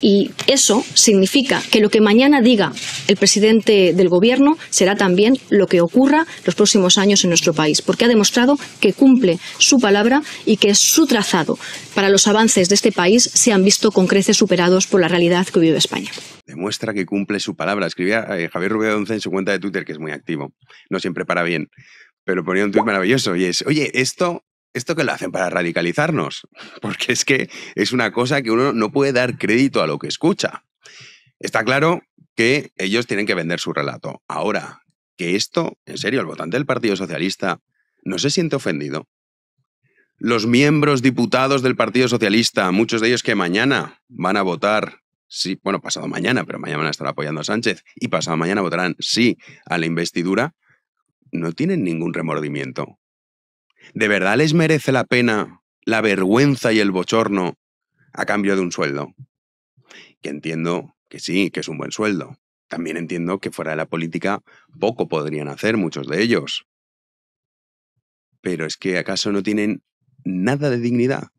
Y eso significa que lo que mañana diga el presidente del Gobierno será también lo que ocurra los próximos años en nuestro país, porque ha demostrado que cumple su palabra y que su trazado para los avances de este país se han visto con creces superados por la realidad que vive España. Demuestra que cumple su palabra. Escribía eh, Javier Rubio Donce en su cuenta de Twitter, que es muy activo. No siempre para bien pero ponía un tuit maravilloso y es, oye, esto ¿esto que lo hacen para radicalizarnos? Porque es que es una cosa que uno no puede dar crédito a lo que escucha. Está claro que ellos tienen que vender su relato. Ahora, que esto, en serio, el votante del Partido Socialista no se siente ofendido. Los miembros diputados del Partido Socialista, muchos de ellos que mañana van a votar sí, bueno, pasado mañana, pero mañana van a estar apoyando a Sánchez y pasado mañana votarán sí a la investidura, no tienen ningún remordimiento. ¿De verdad les merece la pena la vergüenza y el bochorno a cambio de un sueldo? Que entiendo que sí, que es un buen sueldo. También entiendo que fuera de la política poco podrían hacer muchos de ellos. Pero es que acaso no tienen nada de dignidad.